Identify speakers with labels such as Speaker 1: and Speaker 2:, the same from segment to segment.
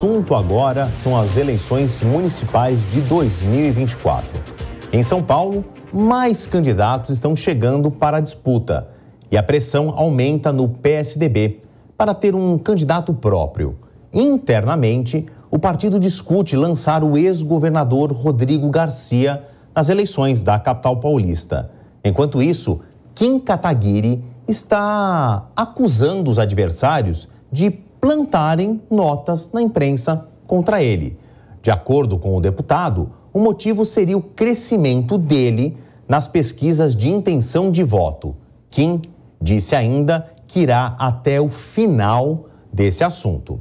Speaker 1: Junto agora são as eleições municipais de 2024. Em São Paulo, mais candidatos estão chegando para a disputa e a pressão aumenta no PSDB para ter um candidato próprio. Internamente, o partido discute lançar o ex-governador Rodrigo Garcia nas eleições da capital paulista. Enquanto isso, Kim Kataguiri está acusando os adversários de plantarem notas na imprensa contra ele. De acordo com o deputado, o motivo seria o crescimento dele nas pesquisas de intenção de voto. Kim disse ainda que irá até o final desse assunto.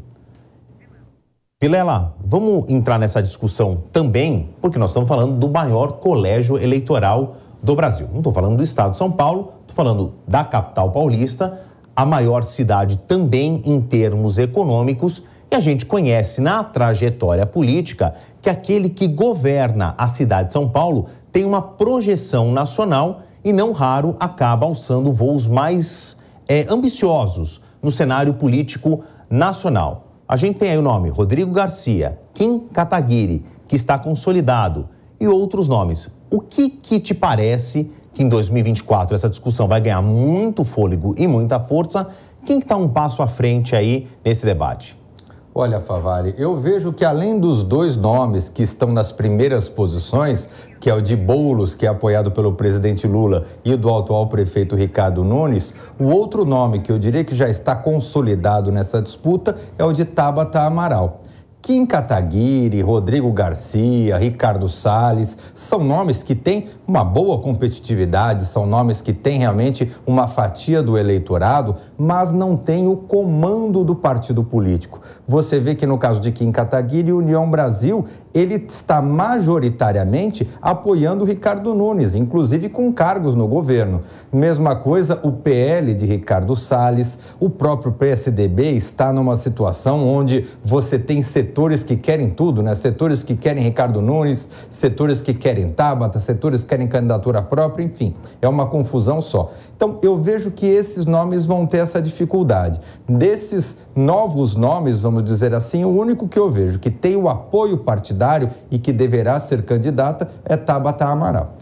Speaker 1: Vilela, vamos entrar nessa discussão também, porque nós estamos falando do maior colégio eleitoral do Brasil. Não estou falando do estado de São Paulo, estou falando da capital paulista, a maior cidade também em termos econômicos, e a gente conhece na trajetória política que aquele que governa a cidade de São Paulo tem uma projeção nacional e não raro acaba alçando voos mais é, ambiciosos no cenário político nacional. A gente tem aí o nome Rodrigo Garcia, Kim Kataguiri, que está consolidado, e outros nomes. O que, que te parece que em 2024 essa discussão vai ganhar muito fôlego e muita força. Quem está que tá um passo à frente aí nesse debate? Olha, Favari,
Speaker 2: eu vejo que além dos dois nomes que estão nas primeiras posições, que é o de Boulos, que é apoiado pelo presidente Lula, e do atual prefeito Ricardo Nunes, o outro nome que eu diria que já está consolidado nessa disputa é o de Tabata Amaral. Kim Kataguiri, Rodrigo Garcia, Ricardo Salles, são nomes que têm uma boa competitividade, são nomes que têm realmente uma fatia do eleitorado, mas não têm o comando do partido político. Você vê que no caso de Kim Kataguiri, União Brasil, ele está majoritariamente apoiando Ricardo Nunes, inclusive com cargos no governo. Mesma coisa o PL de Ricardo Salles, o próprio PSDB está numa situação onde você tem 70 setores que querem tudo, né? Setores que querem Ricardo Nunes, setores que querem Tabata, setores que querem candidatura própria, enfim, é uma confusão só. Então, eu vejo que esses nomes vão ter essa dificuldade. Desses novos nomes, vamos dizer assim, o único que eu vejo que tem o apoio partidário e que deverá ser candidata é Tabata Amaral.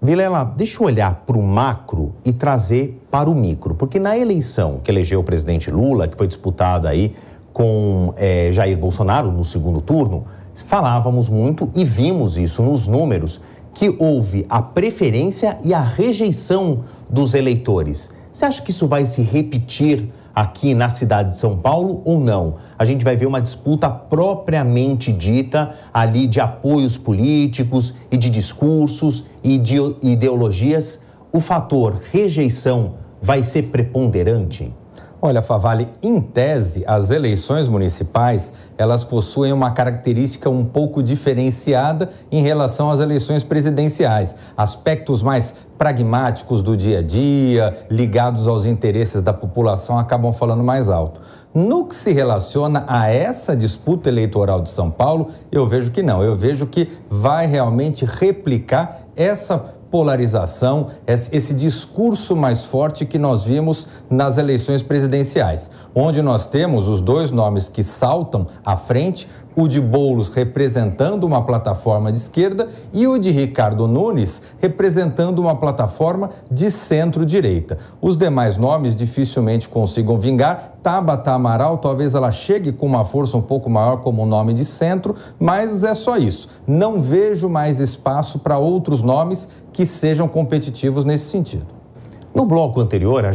Speaker 1: Vilela, deixa eu olhar para o macro e trazer para o micro, porque na eleição que elegeu o presidente Lula, que foi disputada aí com é, Jair Bolsonaro no segundo turno, falávamos muito e vimos isso nos números que houve a preferência e a rejeição dos eleitores. Você acha que isso vai se repetir aqui na cidade de São Paulo ou não? A gente vai ver uma disputa propriamente dita ali de apoios políticos e de discursos e de ideologias. O fator rejeição vai ser preponderante?
Speaker 2: Olha, Favale, em tese, as eleições municipais, elas possuem uma característica um pouco diferenciada em relação às eleições presidenciais. Aspectos mais pragmáticos do dia a dia, ligados aos interesses da população, acabam falando mais alto. No que se relaciona a essa disputa eleitoral de São Paulo, eu vejo que não. Eu vejo que vai realmente replicar essa polarização, esse discurso mais forte que nós vimos nas eleições presidenciais, onde nós temos os dois nomes que saltam à frente o de Boulos representando uma plataforma de esquerda e o de Ricardo Nunes representando uma plataforma de centro-direita. Os demais nomes dificilmente consigam vingar. Tabata Amaral, talvez ela chegue com uma força um pouco maior como nome de centro, mas é só isso. Não vejo mais espaço para outros nomes que sejam competitivos nesse sentido. No bloco anterior, a